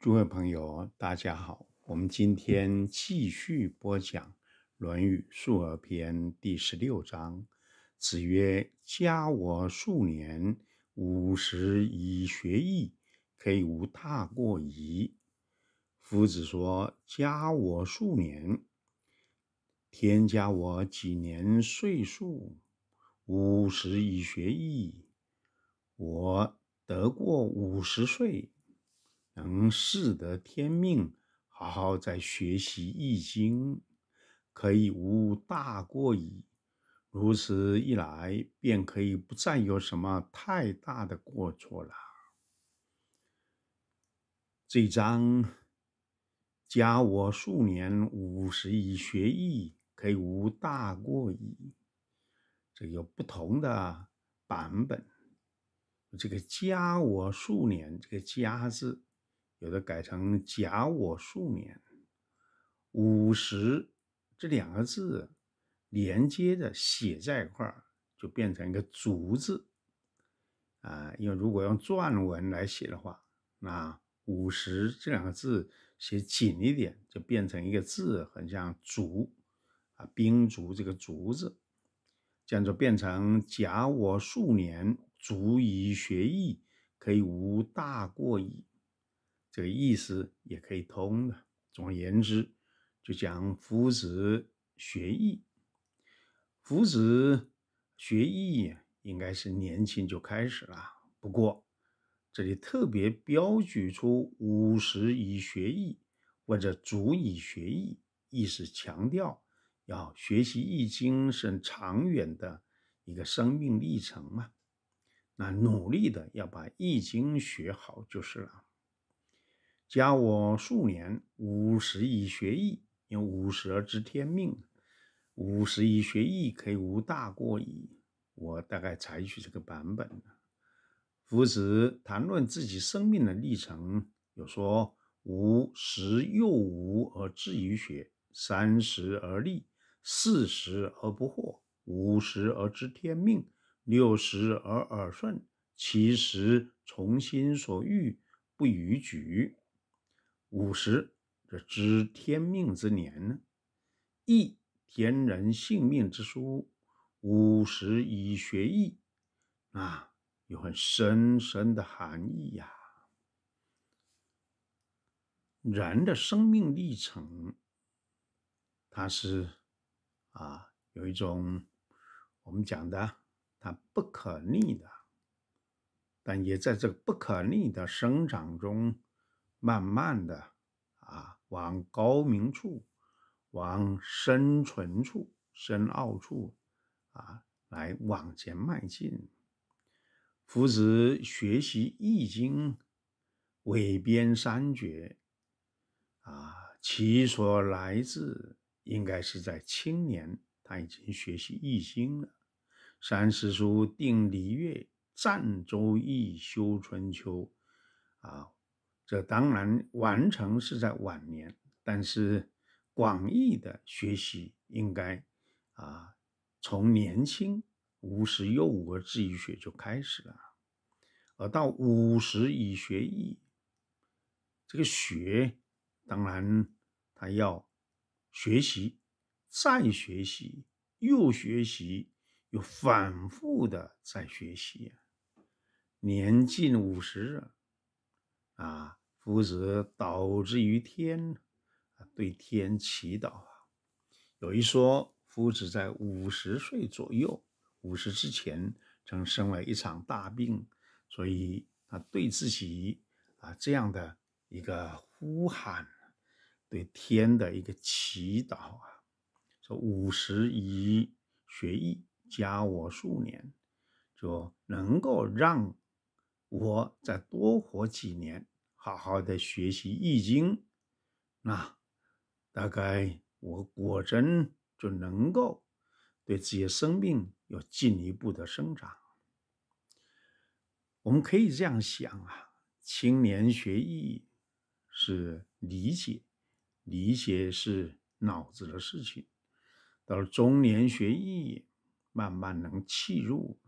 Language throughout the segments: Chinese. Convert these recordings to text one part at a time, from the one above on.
诸位朋友，大家好！我们今天继续播讲《论语·述而篇》第十六章。子曰：“加我数年，五十以学艺，可以无大过矣。”夫子说：“加我数年，添加我几年岁数，五十以学艺，我得过五十岁。”能适得天命，好好在学习《易经》，可以无大过矣。如此一来，便可以不再有什么太大的过错了。这张章，加我数年，五十以学艺，可以无大过矣。这有不同的版本，这个“加我数年”这个“加”字。有的改成“假我数年五十”这两个字连接着写在一块儿，就变成一个“足”字啊。因为如果用篆文来写的话，那“五十”这两个字写紧一点，就变成一个字，很像“足”啊，“冰竹这个“竹”字，这样就变成“假我数年足以学艺，可以无大过矣”。这个意思也可以通的。总而言之，就讲夫子学艺。夫子学艺应该是年轻就开始了。不过，这里特别标举出五十以学艺，或者足以学艺，意思强调要学习易经是长远的一个生命历程嘛。那努力的要把易经学好就是了。教我数年，五十以学艺，因五十而知天命，五十以学艺，可以无大过矣。我大概采取这个版本。夫子谈论自己生命的历程，有说：吾十又无而志于学，三十而立，四十而不惑，五十而知天命，六十而耳顺，七十从心所欲，不逾矩。五十，这知天命之年呢，易天人性命之书，五十以学易，啊，有很深深的含义呀。人的生命历程，它是啊，有一种我们讲的，它不可逆的，但也在这个不可逆的生长中。慢慢的，啊，往高明处，往深存处、深奥处，啊，来往前迈进。夫子学习《易经》，韦编三绝，啊，其所来自应该是在青年，他已经学习《易经》了。三十书定离乐，战周易》，修《春秋》，啊。这当然完成是在晚年，但是广义的学习应该啊从年轻五十又五而自己学就开始了，而到五十以学艺，这个学当然他要学习，再学习，又学习，又反复的在学习，年近五十。啊，夫子导之于天，啊，对天祈祷啊。有一说，夫子在五十岁左右，五十之前曾生了一场大病，所以他对自己啊这样的一个呼喊，对天的一个祈祷啊，说五十以学艺，加我数年，就能够让。我再多活几年，好好的学习易经，那大概我果真就能够对自己的生命有进一步的生长。我们可以这样想啊：青年学艺是理解，理解是脑子的事情；到了中年学艺，慢慢能气入，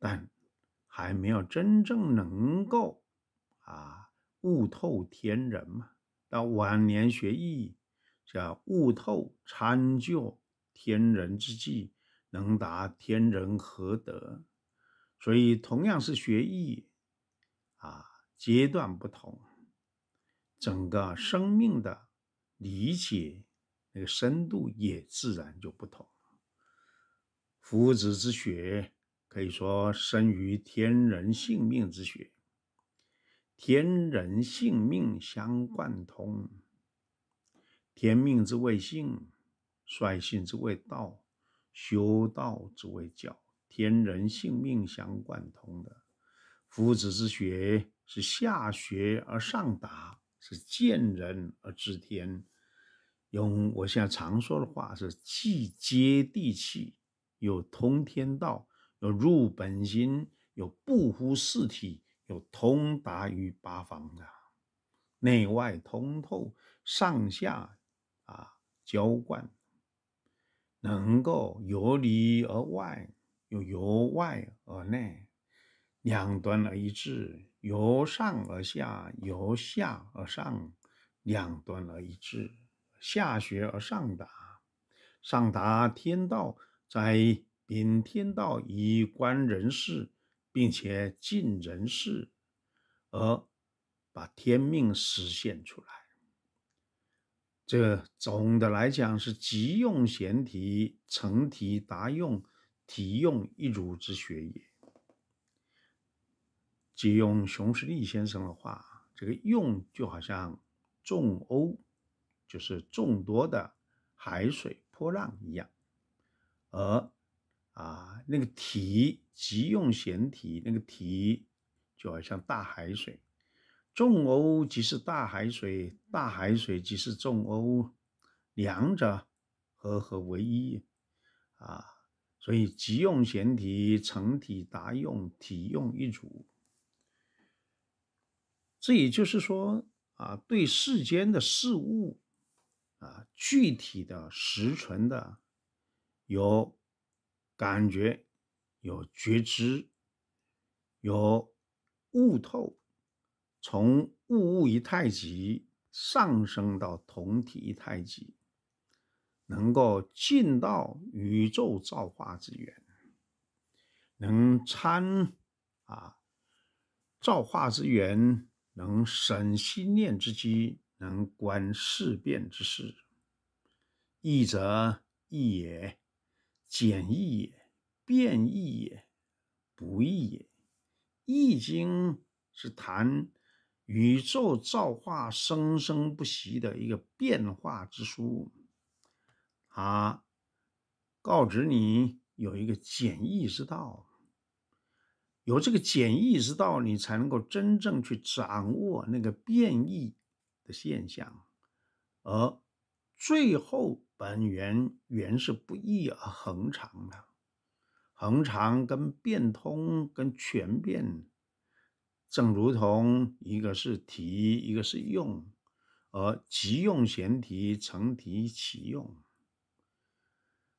但。还没有真正能够啊悟透天人嘛？到晚年学艺，叫悟透参究天人之际，能达天人合德。所以同样是学艺啊，阶段不同，整个生命的理解那个深度也自然就不同。夫子之学。可以说，生于天人性命之学，天人性命相贯通。天命之谓性，率性之谓道，修道之谓教。天人性命相贯通的，夫子之学是下学而上达，是见人而知天。用我现在常说的话，是既接地气，又通天道。有入本心，有不乎四体，有通达于八方的，内外通透，上下啊浇灌，能够由里而外，又由外而内，两端而一致，由上而下，由下而上，两端而一致，下学而上达，上达天道，在。秉天道以观人事，并且尽人事，而把天命实现出来。这总的来讲是急用贤题成题达用题用一如之学也。借用熊十力先生的话，这个用就好像众欧，就是众多的海水波浪一样，而。啊，那个体即用闲体，那个体就好像大海水，众欧即是大海水，大海水即是众欧，两者合合为一。啊，所以急用闲体成体达用体用一组。这也就是说啊，对世间的事物啊，具体的实存的有。感觉有觉知，有悟透，从物物一太极上升到同体一太极，能够进到宇宙造化之源，能参啊造化之源，能审心念之机，能观事变之事，易则易也。简易也，变异也不易也，《易经》是谈宇宙造化生生不息的一个变化之书。啊，告知你有一个简易之道，有这个简易之道，你才能够真正去掌握那个变异的现象，而最后。本源原是不易而恒长的，恒长跟变通跟全变，正如同一个是提，一个是用，而即用贤提，成提其用。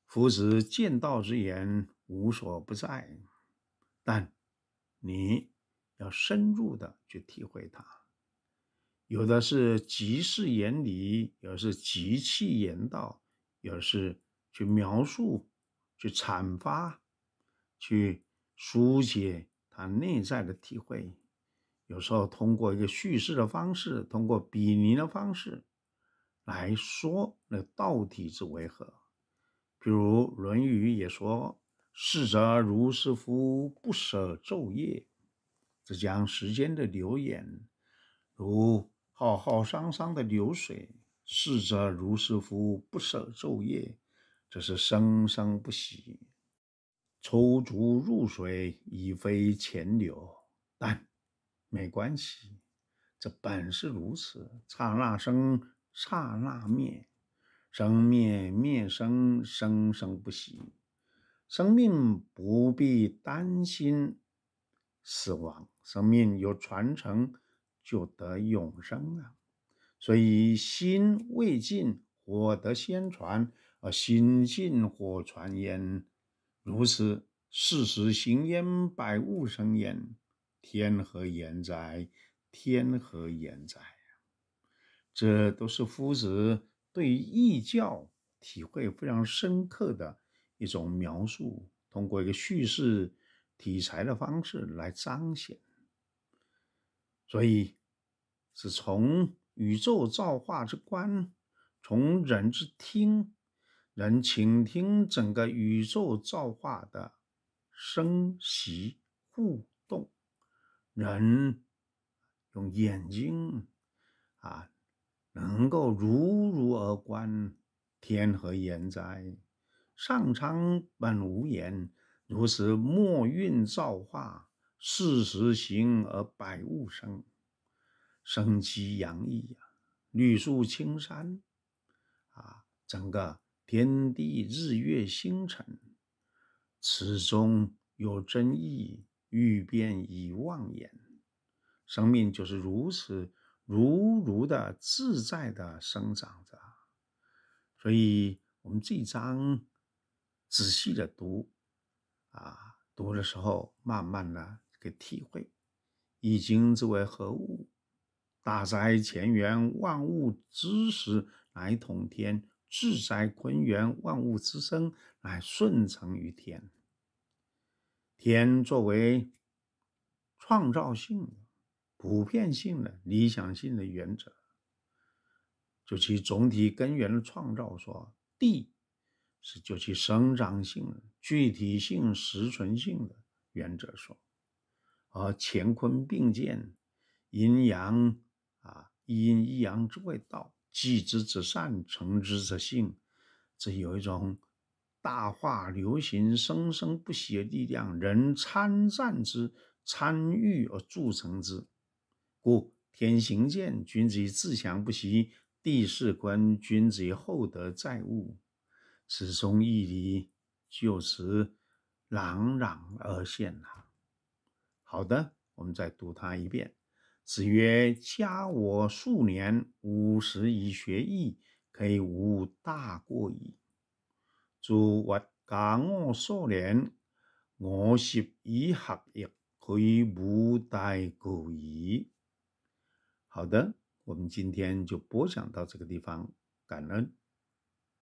夫子见道之言无所不在，但你要深入的去体会它，有的是即是言理，有的是即气言道。而是去描述、去阐发、去书写他内在的体会，有时候通过一个叙事的方式，通过比拟的方式来说那道体之为何。比如《论语》也说：“逝者如斯夫，不舍昼夜。”这将时间的流言，如浩浩汤汤的流水。逝者如斯夫，不舍昼夜，这是生生不息。抽竹入水，已非前流，但没关系，这本是如此。刹那生，刹那灭，生灭灭生，生生不息。生命不必担心死亡，生命有传承，就得永生啊。所以心未尽，火得先传；而心尽，火传焉。如此，事实行焉，百物生焉。天何言哉？天何言哉？这都是夫子对异教体会非常深刻的一种描述，通过一个叙事题材的方式来彰显。所以是从。宇宙造化之观，从人之听，人倾听整个宇宙造化的生息互动。人用眼睛啊，能够如如而观天何言哉？上苍本无言，如是莫运造化，事实行而百物生。生机洋溢呀，绿树青山，啊，整个天地日月星辰，此中有真意，欲辨已忘言。生命就是如此，如如的自在的生长着。所以，我们这章仔细的读，啊，读的时候慢慢的给体会，《易经》之为何物？大灾乾元，万物之始，来统天；治灾坤元，万物之生，来顺承于天。天作为创造性、的、普遍性的、理想性的原则，就其总体根源的创造说；地是就其生长性的、具体性、实存性的原则说。而乾坤并建，阴阳。一阴一阳之谓道，积之则善，成之则性，这有一种大化流行、生生不息的力量，人参善之，参与而铸成之。故天行健，君子以自强不息；地势坤，君子以厚德载物。此中义理，就此朗朗而现了。好的，我们再读它一遍。子曰：“加我数年，五十以学艺，可以无大过矣。”诸我加我数年，五十以学艺，可以无大过矣。好的，我们今天就播讲到这个地方，感恩。